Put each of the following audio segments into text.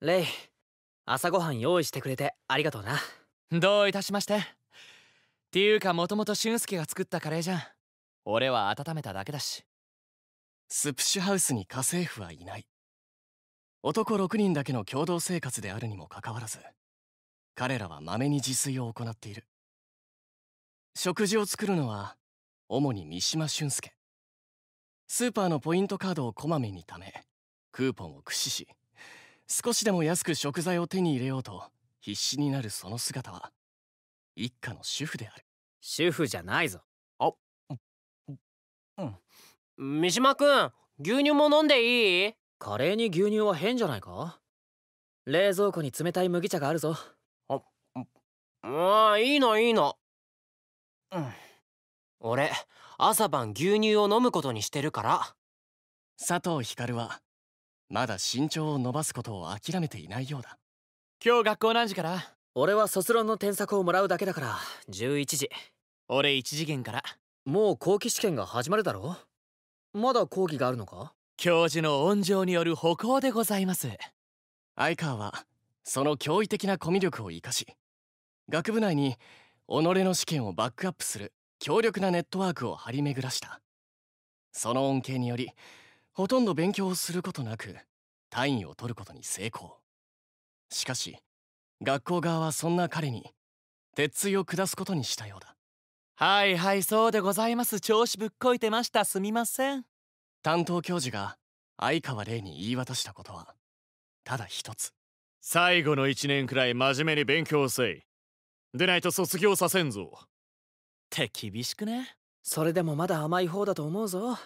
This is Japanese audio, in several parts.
レイ朝ごはん用意してくれてありがとうなどういたしましてっていうかもともと俊介が作ったカレーじゃん俺は温めただけだしスプシュハウスに家政婦はいない男6人だけの共同生活であるにもかかわらず彼らはまめに自炊を行っている食事を作るのは主に三島俊介スーパーのポイントカードをこまめに貯めクーポンを駆使し少しでも安く食材を手に入れようと必死になるその姿は一家の主婦である主婦じゃないぞあうん三島君牛乳も飲んでいいカレーに牛乳は変じゃないか冷蔵庫に冷たい麦茶があるぞあああいいのいいのうん俺朝晩牛乳を飲むことにしてるから佐藤ひかるはまだ身長を伸ばすことを諦めていないようだ今日学校何時から俺は卒論の添削をもらうだけだから11時俺1次元からもう後期試験が始まるだろまだ講義があるのか教授の恩情による歩行でございます相川はその驚異的なコミュ力を生かし学部内に己の試験をバックアップする強力なネットワークを張り巡らしたその恩恵によりほとんど勉強をすることなく単位を取ることに成功しかし学校側はそんな彼に鉄槌を下すことにしたようだはいはいそうでございます調子ぶっこいてましたすみません担当教授が相川麗に言い渡したことはただ一つ最後の1年くらい真面目に勉強せいでないと卒業させんぞって厳しくねそれでもまだ甘い方だと思うぞ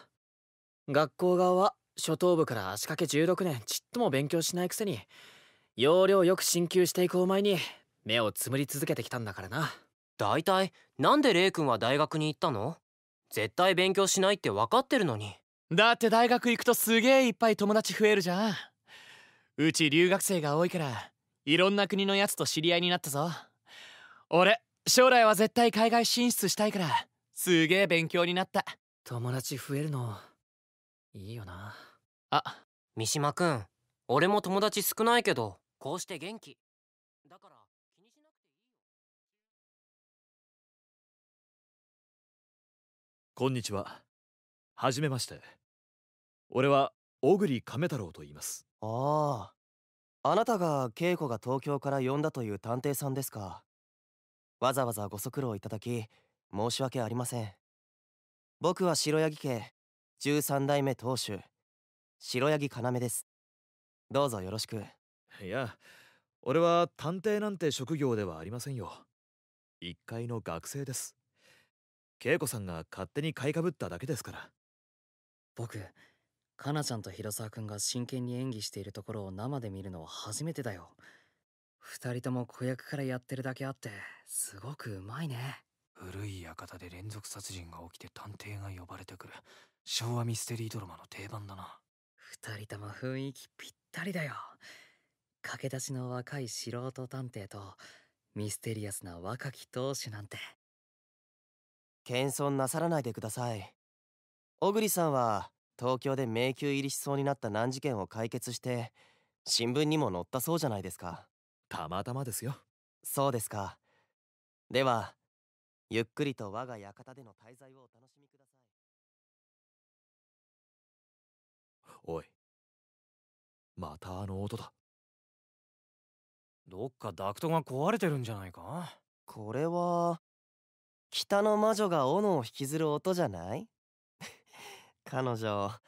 学校側は初等部から足掛け16年ちっとも勉強しないくせに要領よく進級していくお前に目をつむり続けてきたんだからな大体なんでレイ君は大学に行ったの絶対勉強しないって分かってるのにだって大学行くとすげえいっぱい友達増えるじゃんうち留学生が多いからいろんな国のやつと知り合いになったぞ俺将来は絶対海外進出したいからすげえ勉強になった友達増えるのいいよなあ三島くん俺も友達少ないけどこうして元気だから気にしなくていいよこんにちははじめまして俺は小栗亀太郎と言いますあああなたが恵子が東京から呼んだという探偵さんですかわざわざご足労いただき申し訳ありません僕は白ヤギ家13代目当主白柳要ですどうぞよろしくいや俺は探偵なんて職業ではありませんよ1階の学生です恵子さんが勝手に買いかぶっただけですから僕かなちゃんと広沢君が真剣に演技しているところを生で見るのは初めてだよ2人とも子役からやってるだけあってすごくうまいね古い館で連続殺人が起きて探偵が呼ばれてくる昭和ミステリードラマの定番だな2人とも雰囲気ぴったりだよ駆け出しの若い素人探偵とミステリアスな若き当主なんて謙遜なさらないでください小栗さんは東京で迷宮入りしそうになった難事件を解決して新聞にも載ったそうじゃないですかたまたまですよそうですかではゆっくりと我が館での滞在をお楽しみくださいおいまたあの音だどっかダクトが壊れてるんじゃないかこれは北の魔女が斧を引きずる音じゃない 彼女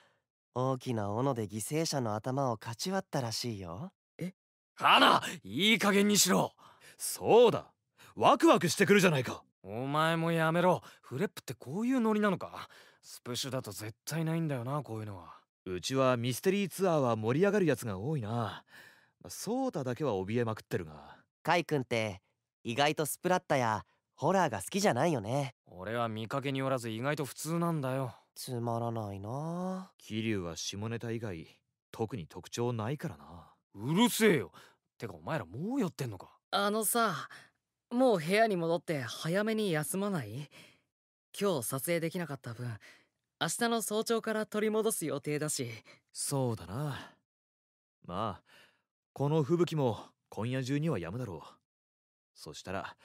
大きな斧で犠牲者の頭をかち割ったらしいよえ花いい加減にしろそうだワクワクしてくるじゃないかお前もやめろフレップってこういうノリなのかスプシュだと絶対ないんだよなこういうのはうちはミステリーツアーは盛り上がるやつが多いなソータだけは怯えまくってるがカイ君って意外とスプラッタやホラーが好きじゃないよね俺は見かけによらず意外と普通なんだよつまらないな桐生は下ネタ以外特に特徴ないからなうるせえよてかお前らもう酔ってんのかあのさもう部屋に戻って早めに休まない今日撮影できなかった分明日の早朝から取り戻す予定だしそうだなまあこの吹雪も今夜中には止むだろうそしたら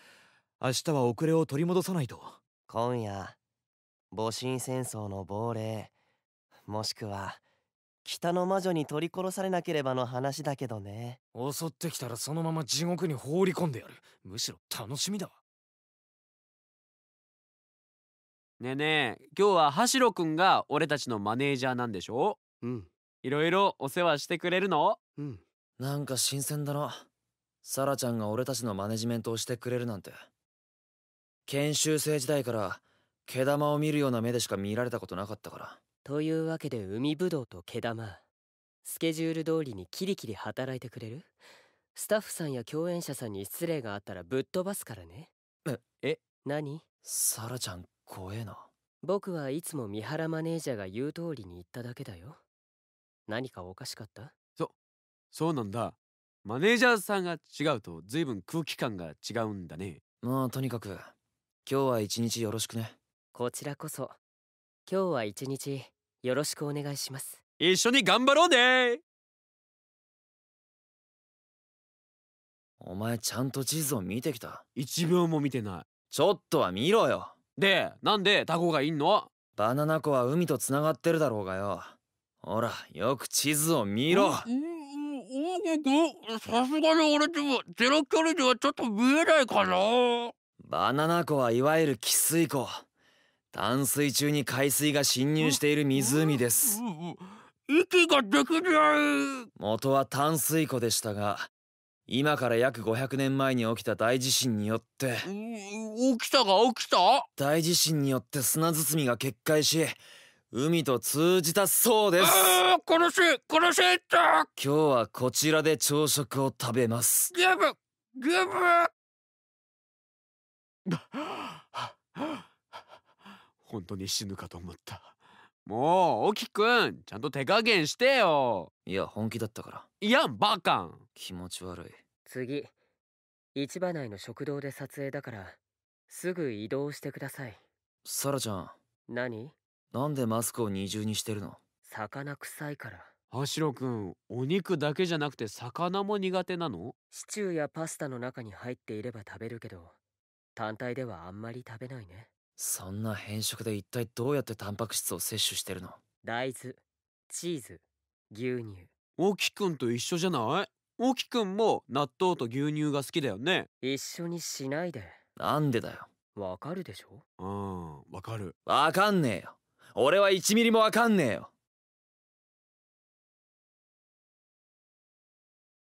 明日は遅れを取り戻さないと今夜戊辰戦争の亡霊もしくは北の魔女に取り殺されなければの話だけどね襲ってきたらそのまま地獄に放り込んでやるむしろ楽しみだねえねえ今日はハシロくんが俺たちのマネージャーなんでしょうんいろいろお世話してくれるのうんなんか新鮮だなサラちゃんが俺たちのマネジメントをしてくれるなんて研修生時代から毛玉を見るような目でしか見られたことなかったからというわけで海ぶどうと毛玉スケジュール通りにキリキリ働いてくれるスタッフさんや共演者さんに失礼があったらぶっ飛ばすからねえ何サラちゃん怖えな僕はいつも三原マネージャーが言う通りに言っただけだよ何かおかしかったそそうなんだマネージャーさんが違うと随分空気感が違うんだねまあとにかく今日は一日よろしくねこちらこそ今日は一日よろしくお願いします一緒に頑張ろうねお前ちゃんと地図を見てきた一秒も見てないちょっとは見ろよでなんでタコがいんのバナナ湖は海とつながってるだろうがよほらよく地図を見ろさすがに俺でもゼロ距離ではちょっと見えないかなバナナ湖はいわゆる汽水湖淡水中に海水が侵入している湖です。息ができない元は淡水湖でしたが今から約500年前に起きた大地震によって起きたが起きた大地震によって砂包みが決壊し海と通じたそうです苦しい苦し今日はこちらで朝食を食べますゲームゲ 本当に死ぬかと思ったもう沖くんちゃんと手加減してよいや本気だったからいやんバカン気持ち悪い次市場内の食堂で撮影だからすぐ移動してくださいサラちゃん何なんでマスクを二重にしてるの魚臭いからハシロ君お肉だけじゃなくて魚も苦手なのシチューやパスタの中に入っていれば食べるけど単体ではあんまり食べないねそんな変色で一体どうやってタンパク質を摂取してるの大豆チーズ牛乳オキくんと一緒じゃないオキくんも納豆と牛乳が好きだよね一緒にしないでなんでだよわかるでしょうんわかるわかんねえよ俺は1ミリもわかんねえよ